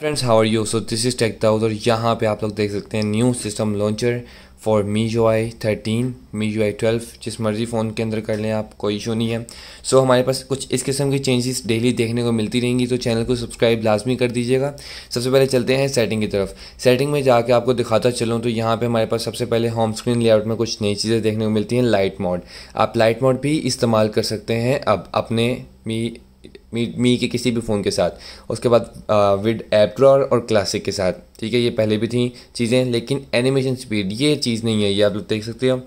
Friends how are you so this is tech Dawood और यहाँ पे आप लोग देख सकते हैं new system launcher for me जो आई थर्टीन मी जो आई ट्वेल्व जिस मर्ज़ी फ़ोन के अंदर कर लें आप कोई इशू नहीं है सो so, हमारे पास कुछ इस किस्म की चेंजेस डेली देखने को मिलती रहेंगी तो चैनल को सब्सक्राइब लाजमी कर दीजिएगा सबसे पहले चलते हैं सेटिंग की तरफ सेटिंग में जाके आपको दिखाता चलूँ तो यहाँ पर हमारे पास सबसे पहले होम स्क्रीन लेआउट में कुछ नई चीज़ें देखने को मिलती हैं लाइट मोड आप लाइट मोड भी इस्तेमाल कर सकते हैं अब अपने मी मी मी के किसी भी फ़ोन के साथ उसके बाद विद ड्रॉर और क्लासिक के साथ ठीक है ये पहले भी थी चीज़ें लेकिन एनिमेशन स्पीड ये चीज़ नहीं है ये आप लोग देख सकते हो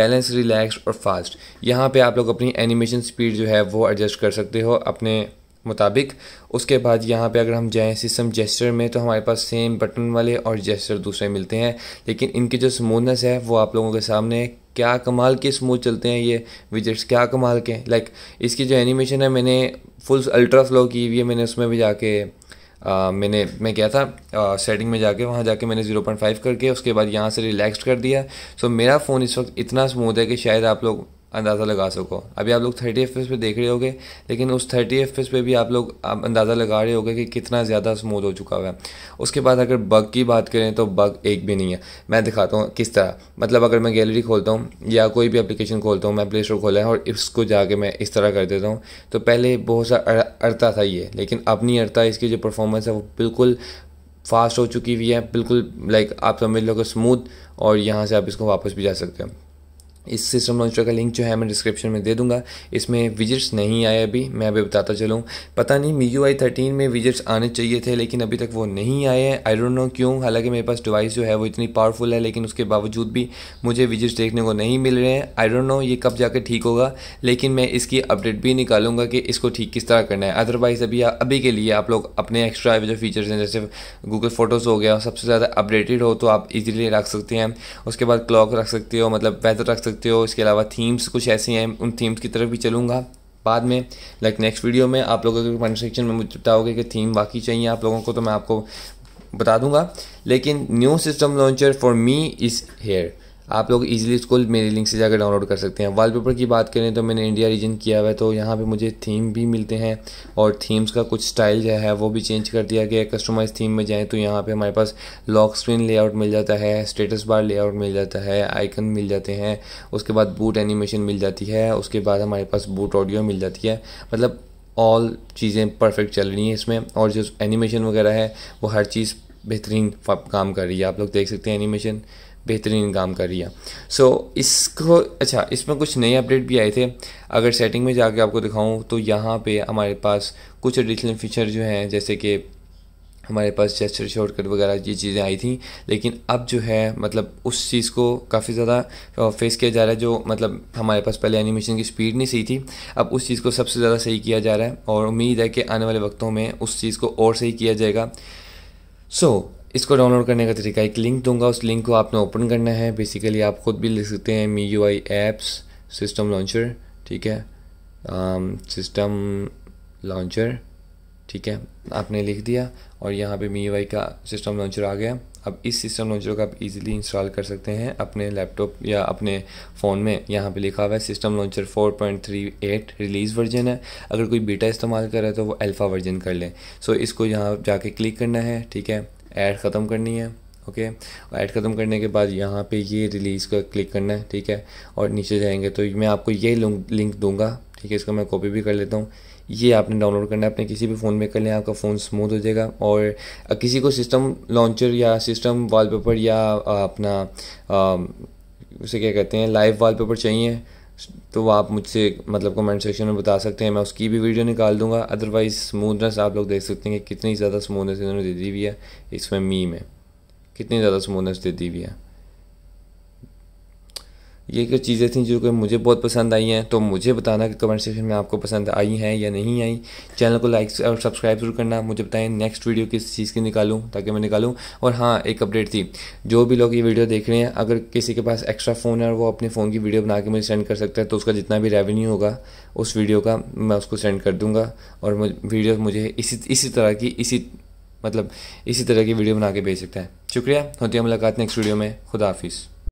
बैलेंस रिलैक्स और फास्ट यहाँ पे आप लोग अपनी एनिमेशन स्पीड जो है वो एडजस्ट कर सकते हो अपने मुताबिक उसके बाद यहाँ पे अगर हम जाएँ सिस्टम जेस्टर में तो हमारे पास सेम बटन वाले और जेस्टर दूसरे मिलते हैं लेकिन इनकी जो स्मूथनेस है वो आप लोगों के सामने क्या कमाल के स्मूथ चलते हैं ये विजेट्स क्या कमाल के लाइक like, इसकी जो एनिमेशन है मैंने फुल अल्ट्रा फ्लो की हुई है मैंने उसमें भी जाके आ, मैंने मैं क्या था आ, सेटिंग में जाके वहाँ जाके मैंने 0.5 करके उसके बाद यहाँ से रिलैक्स कर दिया सो मेरा फ़ोन इस वक्त इतना स्मूथ है कि शायद आप लोग अंदाज़ा लगा सको अभी आप लोग थर्टी एफ पे देख रहे होगे लेकिन उस थर्टी एफ पे भी आप लोग आप अंदाज़ा लगा रहे होगे कि कितना ज़्यादा स्मूथ हो चुका हुआ है उसके बाद अगर बग की बात करें तो बग एक भी नहीं है मैं दिखाता हूँ किस तरह मतलब अगर मैं गैलरी खोलता हूँ या कोई भी एप्लीकेशन खोलता हूँ मैं प्ले स्टोर खोला है और इसको जाके मैं इस तरह कर देता हूँ तो पहले बहुत सा अड़ता था ये लेकिन अब नहीं अड़ता इसकी जो परफॉर्मेंस है वो बिल्कुल फास्ट हो चुकी हुई है बिल्कुल लाइक आप समझ लो कि स्मूथ और यहाँ से आप इसको वापस भी जा सकते हैं इस सिस्टम लॉन्चर का लिंक जो है मैं डिस्क्रिप्शन में दे दूंगा इसमें विजिट्स नहीं आए अभी मैं अभी बताता चलूँ पता नहीं मी यू आई थर्टीन में विजिट्स आने चाहिए थे लेकिन अभी तक वो नहीं आए हैं आई डोंट नो क्यों हालांकि मेरे पास डिवाइस जो है वो इतनी पावरफुल है लेकिन उसके बावजूद भी मुझे विजिट्स देखने को नहीं मिल रहे हैं आई डोंट नो ये कब जाकर ठीक होगा लेकिन मैं इसकी अपडेट भी निकालूंगा कि इसको ठीक किस तरह करना है अदरवाइज़ अभी अभी के लिए आप लोग अपने एक्स्ट्रा जो फीचर्स हैं जैसे गूगल फोटोज़ हो गया सबसे ज़्यादा अपडेटेड हो तो आप इजीली रख सकते हैं उसके बाद क्लॉक रख सकते हो मतलब वेदर रख सकते सकते हो इसके अलावा थीम्स कुछ ऐसे हैं उन थीम्स की तरफ भी चलूँगा बाद में लाइक नेक्स्ट वीडियो में आप लोगों के कमेंट सेक्शन में मुझे बताओगे कि थीम बाकी चाहिए आप लोगों को तो मैं आपको बता दूंगा लेकिन new system launcher for me is here आप लोग इजीली इसको मेरे लिंक से जाकर डाउनलोड कर सकते हैं वॉलपेपर की बात करें तो मैंने इंडिया रीजन किया हुआ है तो यहाँ पे मुझे थीम भी मिलते हैं और थीम्स का कुछ स्टाइल जो है वो भी चेंज कर दिया गया कस्टमाइज थीम में जाएँ तो यहाँ पे हमारे पास लॉक स्क्रीन लेआउट मिल जाता है स्टेटस बार लेआउट मिल जाता है आइकन मिल जाते हैं उसके बाद बूट एनिमेशन मिल जाती है उसके बाद हमारे पास बूट ऑडियो मिल जाती है मतलब ऑल चीज़ें परफेक्ट चल रही हैं इसमें और जो एनिमेशन वगैरह है वो हर चीज़ बेहतरीन काम कर रही है आप लोग देख सकते हैं एनिमेशन बेहतरीन काम कर रही है सो so, इसको अच्छा इसमें कुछ नए अपडेट भी आए थे अगर सेटिंग में जाके आपको दिखाऊं तो यहाँ पे हमारे पास कुछ एडिशनल फीचर जो हैं जैसे कि हमारे पास जेस्टर शॉर्टकट वगैरह ये चीज़ें आई थी लेकिन अब जो है मतलब उस चीज़ को काफ़ी ज़्यादा फेस किया जा रहा है जो मतलब हमारे पास पहले एनिमेशन की स्पीड नहीं सही थी अब उस चीज़ को सबसे ज़्यादा सही किया जा रहा है और उम्मीद है कि आने वाले वक्तों में उस चीज़ को और सही किया जाएगा सो so, इसको डाउनलोड करने का तरीका एक लिंक दूंगा उस लिंक को आपने ओपन करना है बेसिकली आप खुद भी लिख सकते हैं Mi U I apps system launcher ठीक है सिस्टम um, लॉन्चर ठीक है आपने लिख दिया और यहाँ पे मी यू आई का सिस्टम लॉन्चर आ गया अब इस सिस्टम लॉन्चर को आप इजीली इंस्टॉल कर सकते हैं अपने लैपटॉप या अपने फ़ोन में यहाँ पे लिखा हुआ है सिस्टम लॉन्चर 4.38 रिलीज़ वर्जन है अगर कोई बीटा इस्तेमाल कर रहा है तो वो अल्फ़ा वर्जन कर लें सो so, इसको यहाँ जाके क्लिक करना है ठीक है ऐड ख़त्म करनी है ओके okay? ऐड ख़त्म करने के बाद यहाँ पे ये रिलीज़ का क्लिक करना है ठीक है और नीचे जाएंगे तो मैं आपको ये लिंक दूंगा ठीक है इसको मैं कॉपी भी कर लेता हूँ ये आपने डाउनलोड करना है अपने किसी भी फ़ोन में कर लें आपका फ़ोन स्मूथ हो जाएगा और किसी को सिस्टम लॉन्चर या सिस्टम वाल या अपना उसे क्या कहते हैं लाइव वाल चाहिए तो आप मुझसे मतलब कमेंट सेक्शन में बता सकते हैं मैं उसकी भी वीडियो निकाल दूंगा अदरवाइज़ स्मूथनेस आप लोग देख सकते हैं कि कितनी ज़्यादा स्मूथनेस इन्होंने दे दी हुई है इसमें मी में कितनी ज़्यादा स्मूथनेस दे दी हुई है ये कुछ चीज़ें थी जो कि मुझे बहुत पसंद आई हैं तो मुझे बताना कि कमेंट सेक्शन में आपको पसंद आई हैं या नहीं आई चैनल को लाइक और सब्सक्राइब जरूर करना मुझे बताएं नेक्स्ट वीडियो किस चीज़ की निकालूं ताकि मैं निकालूं और हाँ एक अपडेट थी जो भी लोग ये वीडियो देख रहे हैं अगर किसी के पास एक्स्ट्रा फ़ोन है और वो अपने फ़ोन की वीडियो बना के मुझे सेंड कर सकता है तो उसका जितना भी रेवेन्यू होगा उस वीडियो का मैं उसको सेंड कर दूँगा और वीडियो मुझे इसी इसी तरह की इसी मतलब इसी तरह की वीडियो बना के भेज सकता है शुक्रिया होती है मुलाकात नेक्स्ट वीडियो में खुदा हाफिज़